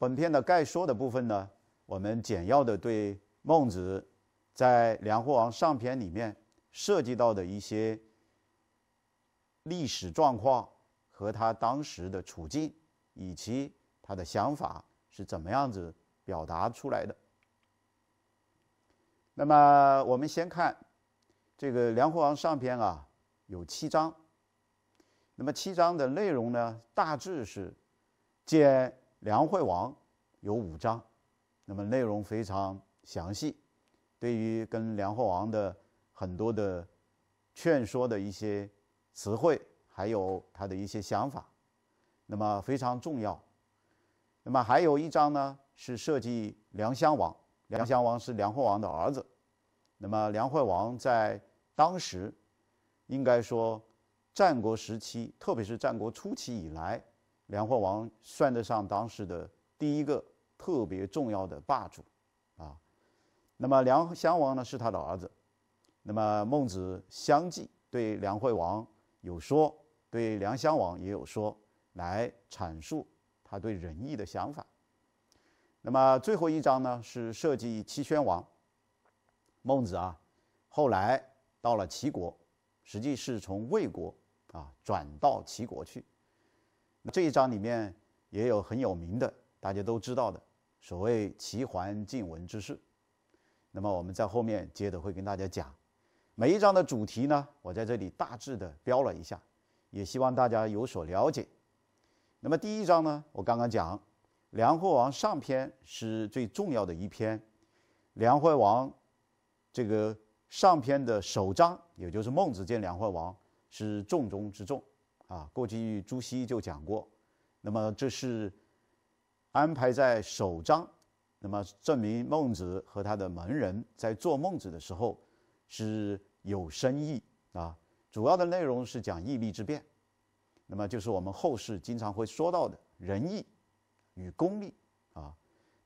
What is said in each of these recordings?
本片的概说的部分呢，我们简要的对孟子在《梁惠王》上篇里面涉及到的一些历史状况和他当时的处境，以及他的想法是怎么样子表达出来的。那么我们先看这个《梁惠王》上篇啊，有七章。那么七章的内容呢，大致是见。梁惠王有五章，那么内容非常详细，对于跟梁惠王的很多的劝说的一些词汇，还有他的一些想法，那么非常重要。那么还有一章呢，是设计梁襄王。梁襄王是梁惠王的儿子。那么梁惠王在当时，应该说，战国时期，特别是战国初期以来。梁惠王算得上当时的第一个特别重要的霸主，啊，那么梁襄王呢是他的儿子，那么孟子相继对梁惠王有说，对梁襄王也有说，来阐述他对仁义的想法。那么最后一章呢是涉及齐宣王，孟子啊后来到了齐国，实际是从魏国啊转到齐国去。这一章里面也有很有名的，大家都知道的所谓齐桓晋文之事。那么我们在后面接着会跟大家讲。每一章的主题呢，我在这里大致的标了一下，也希望大家有所了解。那么第一章呢，我刚刚讲梁惠王上篇是最重要的一篇，梁惠王这个上篇的首章，也就是孟子见梁惠王，是重中之重。啊，过去朱熹就讲过，那么这是安排在首章，那么证明孟子和他的门人在做孟子的时候是有深意啊。主要的内容是讲义利之辩，那么就是我们后世经常会说到的仁义与功利啊。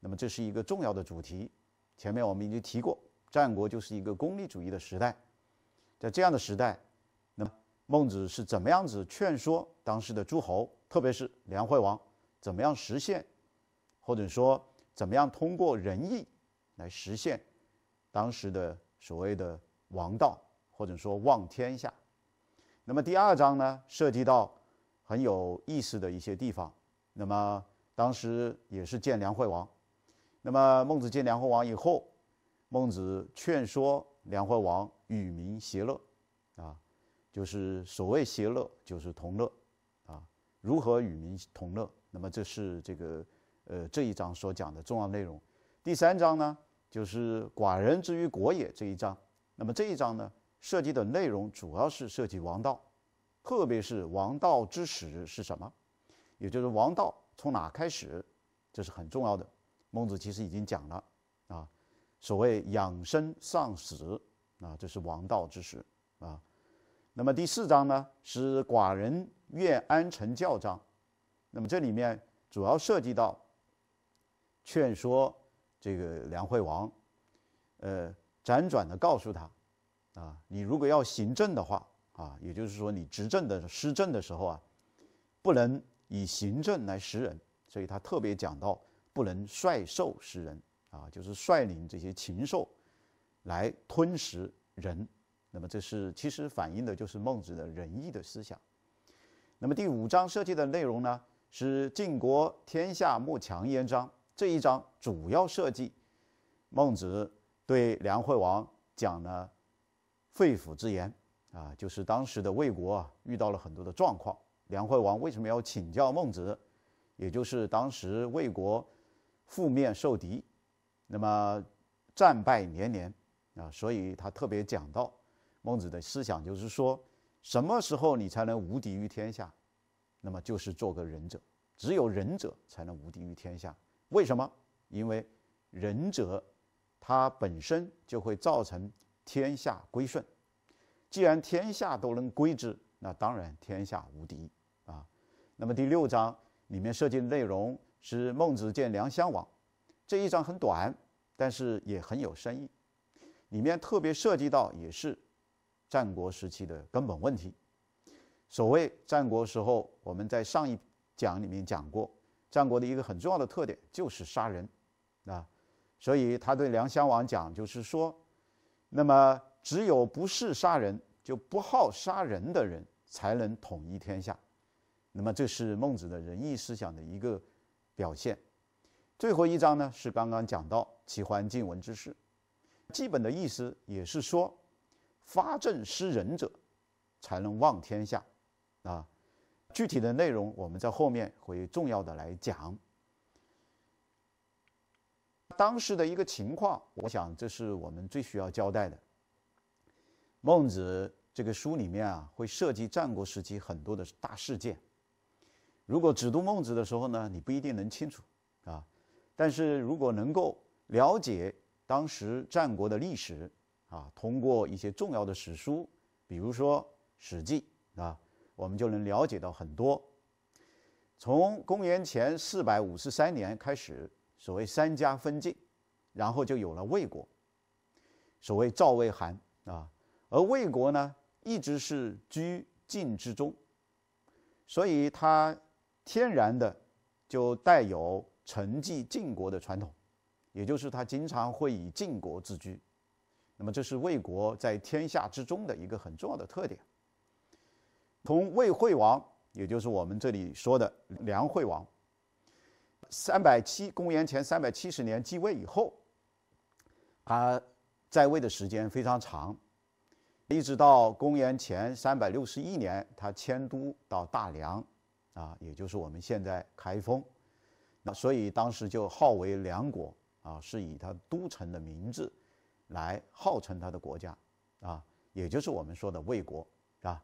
那么这是一个重要的主题，前面我们已经提过，战国就是一个功利主义的时代，在这样的时代。孟子是怎么样子劝说当时的诸侯，特别是梁惠王，怎么样实现，或者说怎么样通过仁义来实现当时的所谓的王道，或者说望天下。那么第二章呢，涉及到很有意思的一些地方。那么当时也是见梁惠王。那么孟子见梁惠王以后，孟子劝说梁惠王与民偕乐，啊。就是所谓“邪乐”，就是同乐，啊，如何与民同乐？那么这是这个，呃，这一章所讲的重要内容。第三章呢，就是“寡人之于国也”这一章。那么这一章呢，涉及的内容主要是涉及王道，特别是王道之始是什么，也就是王道从哪开始，这是很重要的。孟子其实已经讲了，啊，所谓养生丧死，啊，这是王道之始，啊。那么第四章呢是寡人愿安陈教章，那么这里面主要涉及到劝说这个梁惠王，呃，辗转的告诉他啊，你如果要行政的话啊，也就是说你执政的施政的时候啊，不能以行政来食人，所以他特别讲到不能率兽食人啊，就是率领这些禽兽来吞食人。那么这是其实反映的就是孟子的仁义的思想。那么第五章设计的内容呢，是《晋国天下莫强焉》章。这一章主要设计孟子对梁惠王讲了肺腑之言啊，就是当时的魏国啊遇到了很多的状况。梁惠王为什么要请教孟子？也就是当时魏国负面受敌，那么战败连连啊，所以他特别讲到。孟子的思想就是说，什么时候你才能无敌于天下？那么就是做个仁者，只有仁者才能无敌于天下。为什么？因为仁者，他本身就会造成天下归顺。既然天下都能归之，那当然天下无敌啊。那么第六章里面涉及的内容是孟子见梁襄王，这一章很短，但是也很有深意。里面特别涉及到也是。战国时期的根本问题。所谓战国时候，我们在上一讲里面讲过，战国的一个很重要的特点就是杀人，啊，所以他对梁襄王讲，就是说，那么只有不是杀人、就不好杀人的人，才能统一天下。那么这是孟子的仁义思想的一个表现。最后一章呢，是刚刚讲到齐桓晋文之事，基本的意思也是说。发政施仁者，才能望天下啊。具体的内容我们在后面会重要的来讲。当时的一个情况，我想这是我们最需要交代的。孟子这个书里面啊，会涉及战国时期很多的大事件。如果只读孟子的时候呢，你不一定能清楚啊。但是如果能够了解当时战国的历史。啊，通过一些重要的史书，比如说《史记》，啊，我们就能了解到很多。从公元前四百五十三年开始，所谓三家分晋，然后就有了魏国，所谓赵、魏、韩啊。而魏国呢，一直是居晋之中，所以它天然的就带有承继晋国的传统，也就是它经常会以晋国自居。那么这是魏国在天下之中的一个很重要的特点。同魏惠王，也就是我们这里说的梁惠王，三百七公元前三百七十年继位以后，他在位的时间非常长，一直到公元前三百六十一年，他迁都到大梁，啊，也就是我们现在开封，那所以当时就号为梁国，啊，是以他都城的名字。来号称他的国家，啊，也就是我们说的魏国，是吧？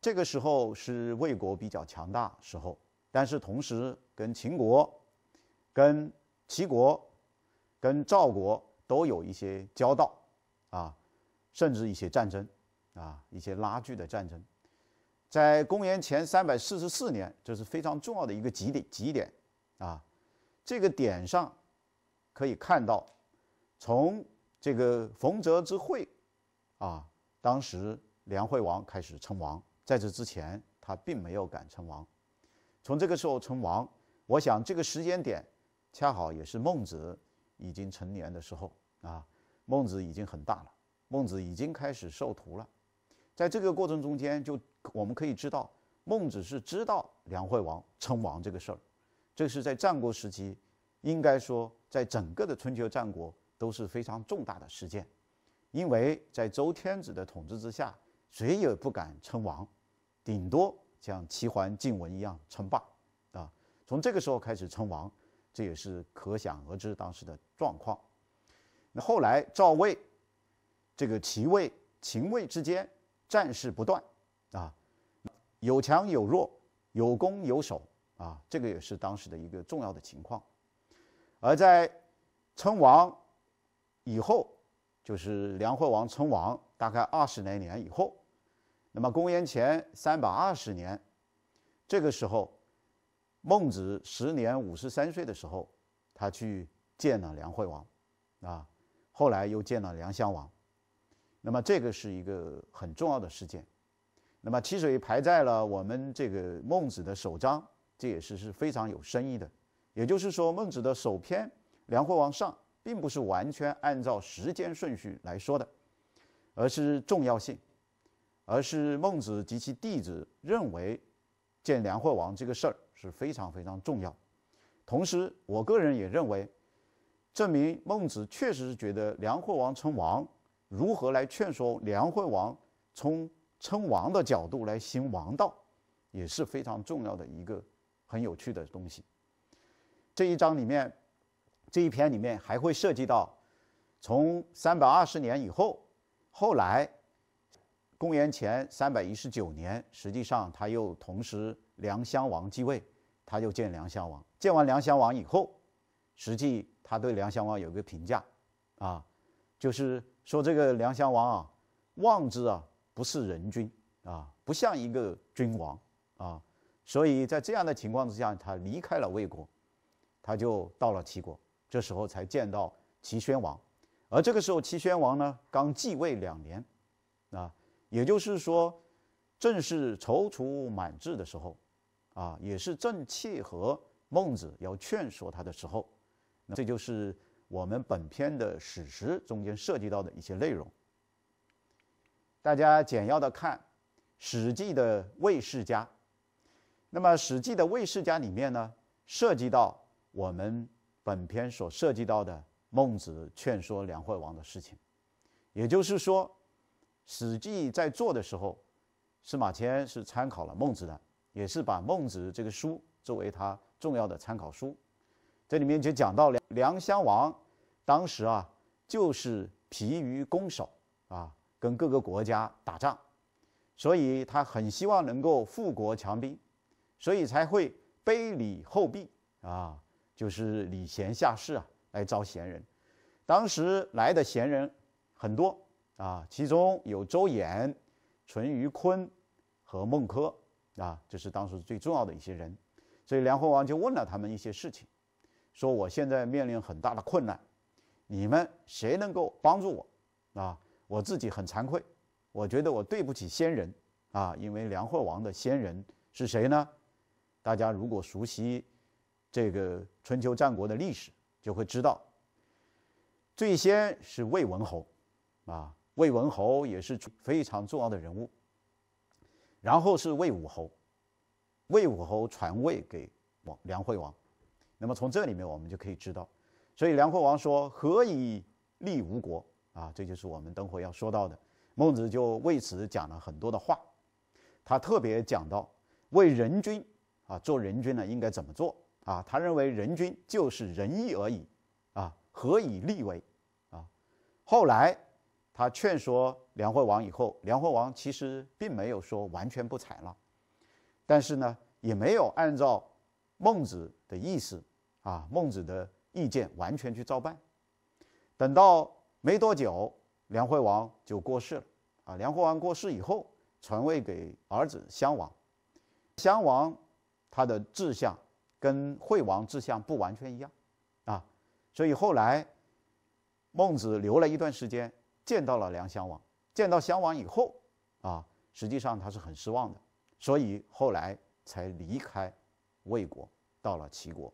这个时候是魏国比较强大时候，但是同时跟秦国、跟齐国、跟赵国都有一些交道，啊，甚至一些战争，啊，一些拉锯的战争。在公元前三百四十四年，这是非常重要的一个极点，极点，啊，这个点上可以看到，从。这个冯泽之会，啊，当时梁惠王开始称王，在这之前他并没有敢称王，从这个时候称王，我想这个时间点，恰好也是孟子已经成年的时候啊，孟子已经很大了，孟子已经开始授徒了，在这个过程中间就我们可以知道，孟子是知道梁惠王称王这个事儿，这是在战国时期，应该说在整个的春秋战国。都是非常重大的事件，因为在周天子的统治之下，谁也不敢称王，顶多像齐桓、晋文一样称霸啊。从这个时候开始称王，这也是可想而知当时的状况。那后来赵魏这个齐魏、秦魏之间战事不断啊，有强有弱，有攻有守啊，这个也是当时的一个重要的情况。而在称王。以后，就是梁惠王称王大概二十来年以后，那么公元前三百二十年，这个时候，孟子时年五十三岁的时候，他去见了梁惠王，啊，后来又见了梁襄王，那么这个是一个很重要的事件，那么实水排在了我们这个孟子的首章，这也是是非常有深意的，也就是说孟子的首篇《梁惠王上》。并不是完全按照时间顺序来说的，而是重要性，而是孟子及其弟子认为见梁惠王这个事儿是非常非常重要。同时，我个人也认为，证明孟子确实是觉得梁惠王称王，如何来劝说梁惠王从称王的角度来行王道，也是非常重要的一个很有趣的东西。这一章里面。这一篇里面还会涉及到，从三百二十年以后，后来，公元前三百一十九年，实际上他又同时梁襄王继位，他就见梁襄王，见完梁襄王以后，实际他对梁襄王有个评价，啊，就是说这个梁襄王啊，望之啊不是人君啊，不像一个君王啊，所以在这样的情况之下，他离开了魏国，他就到了齐国。这时候才见到齐宣王，而这个时候齐宣王呢，刚继位两年，啊，也就是说，正是踌躇满志的时候，啊，也是正契合孟子要劝说他的时候，这就是我们本篇的史实中间涉及到的一些内容。大家简要的看《史记》的魏世家，那么《史记》的魏世家里面呢，涉及到我们。本篇所涉及到的孟子劝说梁惠王的事情，也就是说，《史记》在做的时候，司马迁是参考了孟子的，也是把孟子这个书作为他重要的参考书。这里面就讲到梁梁襄王当时啊，就是疲于攻守啊，跟各个国家打仗，所以他很希望能够富国强兵，所以才会卑礼厚币啊。就是礼贤下士啊，来招贤人。当时来的贤人很多啊，其中有周衍、淳于髡和孟轲啊，这是当时最重要的一些人。所以梁惠王就问了他们一些事情，说我现在面临很大的困难，你们谁能够帮助我？啊，我自己很惭愧，我觉得我对不起先人啊，因为梁惠王的先人是谁呢？大家如果熟悉。这个春秋战国的历史就会知道，最先是魏文侯，啊，魏文侯也是非常重要的人物。然后是魏武侯，魏武侯传位给王梁惠王。那么从这里面我们就可以知道，所以梁惠王说：“何以立吴国？”啊，这就是我们等会要说到的。孟子就为此讲了很多的话，他特别讲到为人君啊，做人君呢应该怎么做。啊，他认为仁君就是仁义而已，啊，何以立为？啊，后来他劝说梁惠王以后，梁惠王其实并没有说完全不采纳，但是呢，也没有按照孟子的意思，啊，孟子的意见完全去照办。等到没多久，梁惠王就过世了，啊，梁惠王过世以后，传位给儿子襄王，襄王他的志向。跟惠王志向不完全一样，啊，所以后来孟子留了一段时间，见到了梁襄王，见到襄王以后，啊，实际上他是很失望的，所以后来才离开魏国，到了齐国。